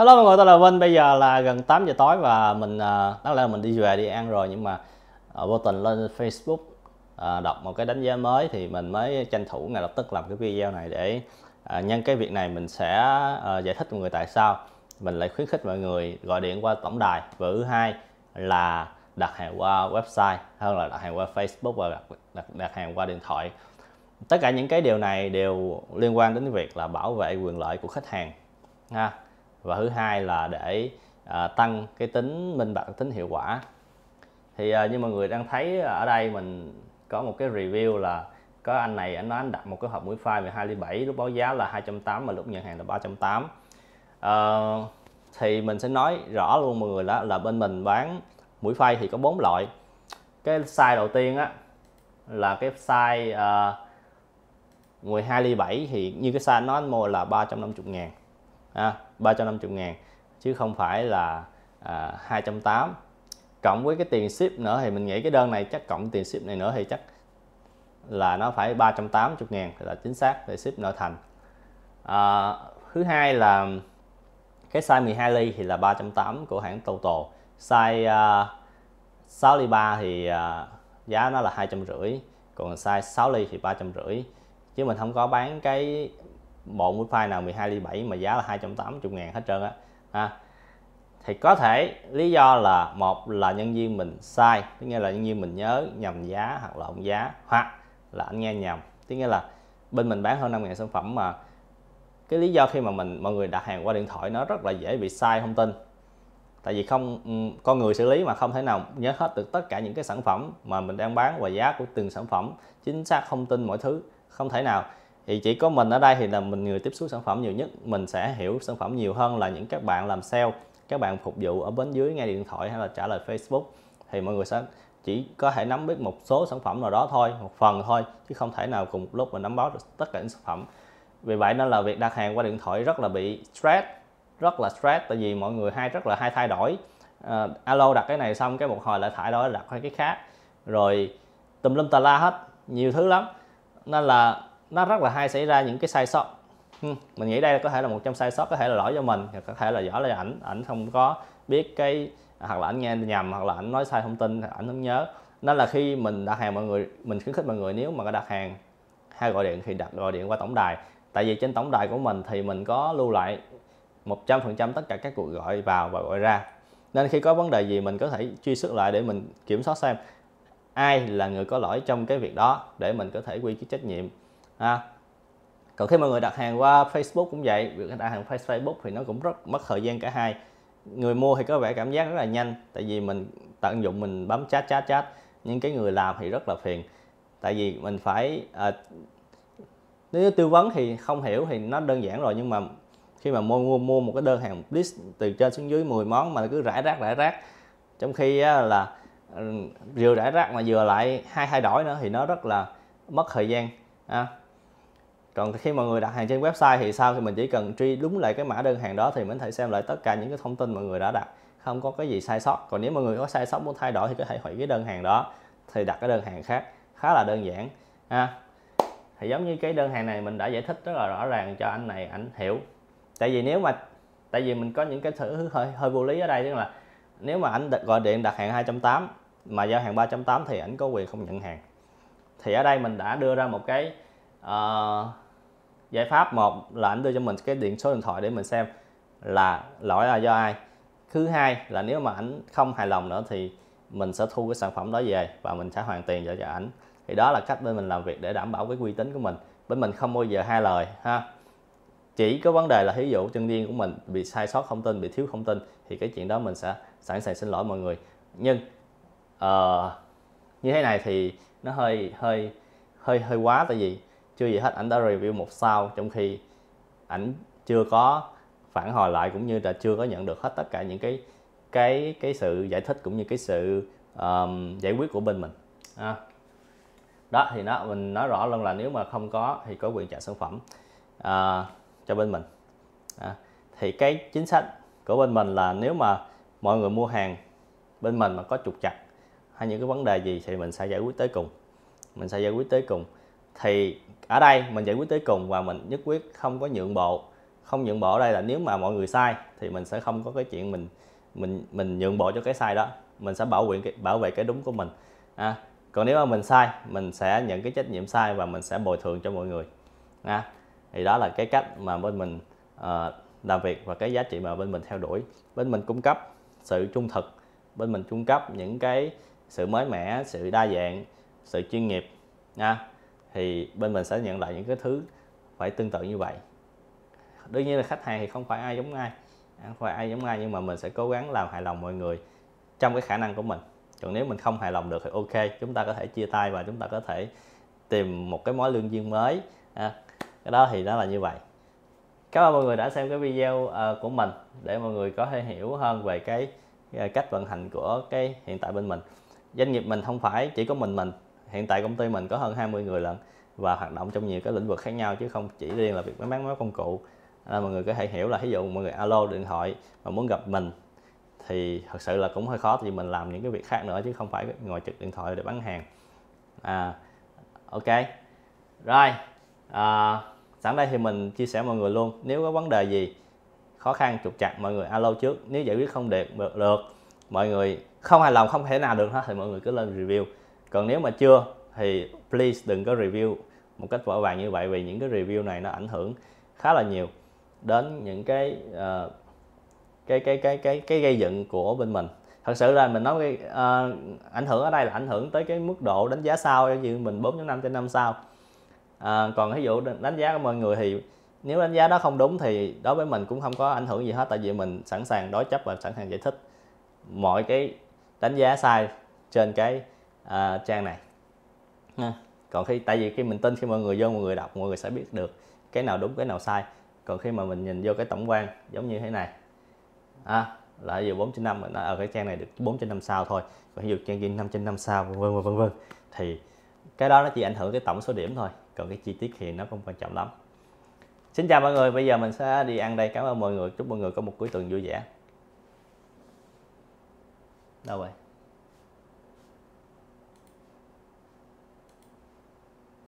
Hello mọi người, tôi là Vinh. Bây giờ là gần 8 giờ tối và mình à, đáng lẽ là mình đi về đi ăn rồi nhưng mà à, vô tình lên Facebook à, đọc một cái đánh giá mới thì mình mới tranh thủ ngay lập tức làm cái video này để nhân cái việc này mình sẽ giải thích mọi người tại sao mình lại khuyến khích mọi người gọi điện qua tổng đài và thứ hai là đặt hàng qua website hơn là đặt hàng qua Facebook và đặt, đặt, đặt hàng qua điện thoại tất cả những cái điều này đều liên quan đến việc là bảo vệ quyền lợi của khách hàng ha và thứ hai là để à, tăng cái tính minh bạch tính hiệu quả thì à, như mọi người đang thấy ở đây mình có một cái review là có anh này anh nói anh đặt một cái hộp mũi file 12 ly 7 lúc báo giá là 208 mà lúc nhận hàng là 308. à, ờ, thì mình sẽ nói rõ luôn mọi người đó là bên mình bán mũi phay thì có bốn loại cái size đầu tiên á là cái size uh, à, 12 ly 7 thì như cái size nó anh mua là 350 ngàn à, 350 ngàn chứ không phải là à, 280 cộng với cái tiền ship nữa thì mình nghĩ cái đơn này chắc cộng tiền ship này nữa thì chắc là nó phải 380 ngàn là chính xác để ship nội thành à, thứ hai là cái size 12 ly thì là 380 của hãng TOTO, size à, uh, 6 ly 3 thì uh, giá nó là 250 còn size 6 ly thì 350 chứ mình không có bán cái bộ mũi file nào 12 ly 7 mà giá là 280 ngàn hết trơn á ha. thì có thể lý do là một là nhân viên mình sai tức nghĩa là nhân viên mình nhớ nhầm giá hoặc là lộn giá hoặc là anh nghe nhầm tức nghĩa là bên mình bán hơn 5 ngàn sản phẩm mà cái lý do khi mà mình mọi người đặt hàng qua điện thoại nó rất là dễ bị sai thông tin tại vì không ừ, con người xử lý mà không thể nào nhớ hết được tất cả những cái sản phẩm mà mình đang bán và giá của từng sản phẩm chính xác thông tin mọi thứ không thể nào thì chỉ có mình ở đây thì là mình người tiếp xúc sản phẩm nhiều nhất mình sẽ hiểu sản phẩm nhiều hơn là những các bạn làm sale các bạn phục vụ ở bên dưới nghe điện thoại hay là trả lời Facebook thì mọi người sẽ chỉ có thể nắm biết một số sản phẩm nào đó thôi một phần thôi chứ không thể nào cùng một lúc mà nắm báo được tất cả những sản phẩm vì vậy nên là việc đặt hàng qua điện thoại rất là bị stress rất là stress tại vì mọi người hay rất là hay thay đổi à, alo đặt cái này xong cái một hồi lại thải đổi đặt cái khác rồi tùm lum tà la hết nhiều thứ lắm nên là nó rất là hay xảy ra những cái sai sót ừ, mình nghĩ đây có thể là một trong sai sót có thể là lỗi do mình có thể là rõ là ảnh ảnh không có biết cái à, hoặc là ảnh nghe nhầm hoặc là ảnh nói sai thông tin ảnh không nhớ nên là khi mình đặt hàng mọi người mình khuyến khích mọi người nếu mà có đặt hàng hay gọi điện thì đặt gọi điện qua tổng đài tại vì trên tổng đài của mình thì mình có lưu lại 100% tất cả các cuộc gọi vào và gọi ra nên khi có vấn đề gì mình có thể truy xuất lại để mình kiểm soát xem ai là người có lỗi trong cái việc đó để mình có thể quy cái trách nhiệm à, còn khi mọi người đặt hàng qua Facebook cũng vậy việc đặt hàng Facebook thì nó cũng rất mất thời gian cả hai người mua thì có vẻ cảm giác rất là nhanh tại vì mình tận dụng mình bấm chat chat chat nhưng cái người làm thì rất là phiền tại vì mình phải à, nếu tư vấn thì không hiểu thì nó đơn giản rồi nhưng mà khi mà mua mua một cái đơn hàng list từ trên xuống dưới 10 món mà cứ rải rác rải rác trong khi là ừ, vừa rải rác mà vừa lại hai thay đổi nữa thì nó rất là mất thời gian à, còn khi mọi người đặt hàng trên website thì sao thì mình chỉ cần truy đúng lại cái mã đơn hàng đó thì mình có thể xem lại tất cả những cái thông tin mọi người đã đặt không có cái gì sai sót còn nếu mọi người có sai sót muốn thay đổi thì có thể hủy cái đơn hàng đó thì đặt cái đơn hàng khác khá là đơn giản ha à, thì giống như cái đơn hàng này mình đã giải thích rất là rõ ràng cho anh này ảnh hiểu tại vì nếu mà tại vì mình có những cái thứ hơi hơi vô lý ở đây tức là nếu mà anh gọi điện đặt hàng 2.8 mà giao hàng 3.8 thì ảnh có quyền không nhận hàng thì ở đây mình đã đưa ra một cái uh, giải pháp một là anh đưa cho mình cái điện số điện thoại để mình xem là lỗi là do ai thứ hai là nếu mà ảnh không hài lòng nữa thì mình sẽ thu cái sản phẩm đó về và mình sẽ hoàn tiền cho cho ảnh thì đó là cách bên mình làm việc để đảm bảo cái uy tín của mình bên mình không bao giờ hai lời ha chỉ có vấn đề là ví dụ chân viên của mình bị sai sót thông tin bị thiếu thông tin thì cái chuyện đó mình sẽ sẵn sàng xin lỗi mọi người nhưng uh, như thế này thì nó hơi hơi hơi hơi quá tại vì chưa gì hết ảnh đã review một sao trong khi ảnh chưa có phản hồi lại cũng như là chưa có nhận được hết tất cả những cái cái cái sự giải thích cũng như cái sự um, giải quyết của bên mình à. đó thì nó mình nói rõ luôn là nếu mà không có thì có quyền trả sản phẩm uh, cho bên mình à. thì cái chính sách của bên mình là nếu mà mọi người mua hàng bên mình mà có trục chặt hay những cái vấn đề gì thì mình sẽ giải quyết tới cùng mình sẽ giải quyết tới cùng thì ở đây mình giải quyết tới cùng và mình nhất quyết không có nhượng bộ không nhượng bộ ở đây là nếu mà mọi người sai thì mình sẽ không có cái chuyện mình mình mình nhượng bộ cho cái sai đó mình sẽ bảo vệ bảo vệ cái đúng của mình à, còn nếu mà mình sai mình sẽ nhận cái trách nhiệm sai và mình sẽ bồi thường cho mọi người à, thì đó là cái cách mà bên mình uh, làm việc và cái giá trị mà bên mình theo đuổi bên mình cung cấp sự trung thực bên mình cung cấp những cái sự mới mẻ sự đa dạng sự chuyên nghiệp nha à, thì bên mình sẽ nhận lại những cái thứ phải tương tự như vậy đương nhiên là khách hàng thì không phải ai giống ai không phải ai giống ai nhưng mà mình sẽ cố gắng làm hài lòng mọi người trong cái khả năng của mình còn nếu mình không hài lòng được thì ok chúng ta có thể chia tay và chúng ta có thể tìm một cái mối lương duyên mới à, cái đó thì nó là như vậy cảm ơn mọi người đã xem cái video ờ, của mình để mọi người có thể hiểu hơn về cái ờ, cách vận hành của cái hiện tại bên mình doanh nghiệp mình không phải chỉ có mình mình hiện tại công ty mình có hơn 20 người lận và hoạt động trong nhiều cái lĩnh vực khác nhau chứ không chỉ riêng là việc bán máy công cụ là mọi người có thể hiểu là ví dụ mọi người alo điện thoại mà muốn gặp mình thì thật sự là cũng hơi khó thì mình làm những cái việc khác nữa chứ không phải ngồi trực điện thoại để bán hàng à ok rồi à, sẵn đây thì mình chia sẻ mọi người luôn nếu có vấn đề gì khó khăn trục chặt mọi người alo trước nếu giải quyết không được được mọi người không hài lòng không thể nào được hết thì mọi người cứ lên review còn nếu mà chưa thì please đừng có review một cách vội vàng như vậy vì những cái review này nó ảnh hưởng khá là nhiều đến những cái uh, cái cái cái cái cái gây dựng của bên mình thật sự là mình nói uh, ảnh hưởng ở đây là ảnh hưởng tới cái mức độ đánh giá sao như mình 4.5 trên 5 sao uh, còn ví dụ đánh giá của mọi người thì nếu đánh giá đó không đúng thì đối với mình cũng không có ảnh hưởng gì hết tại vì mình sẵn sàng đối chấp và sẵn sàng giải thích mọi cái đánh giá sai trên cái à, trang này ha. còn khi tại vì khi mình tin khi mọi người vô mọi người đọc mọi người sẽ biết được cái nào đúng cái nào sai còn khi mà mình nhìn vô cái tổng quan giống như thế này à, là dù 4 trên 5 mình à, ở cái trang này được 4 trên 5 sao thôi còn ví dụ trang kia 5 trên 5 sao vân vân vân vân thì cái đó nó chỉ ảnh hưởng cái tổng số điểm thôi còn cái chi tiết thì nó không quan trọng lắm Xin chào mọi người, bây giờ mình sẽ đi ăn đây. Cảm ơn mọi người, chúc mọi người có một cuối tuần vui vẻ. Đâu rồi?